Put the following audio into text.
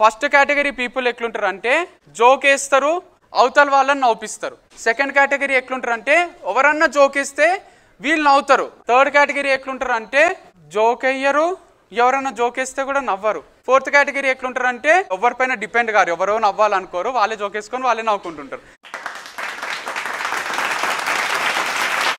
first category people ఎట్లుంటారు అంటే జోకేస్తారు అవతల వాళ్ళని నవ్విస్తారు సెకండ్ కేటగిరీ ఎట్లుంటారు అంటే ఎవరన్నా జోకేస్తే వీళ్ళు నవ్వుతారు థర్డ్ కేటగిరీ ఎట్లుంటారు అంటే జోకేయ్యరు ఎవరన్నా జోకేస్తే కూడా నవ్వరు ఫోర్త్ కేటగిరీ ఎట్లుంటారు అంటే ఎవరిపైన డిపెండ్ కారు ఎవరో నవ్వాలనుకోరు వాళ్ళే జోకేసుకొని వాళ్ళే నవ్వుకుంటుంటారు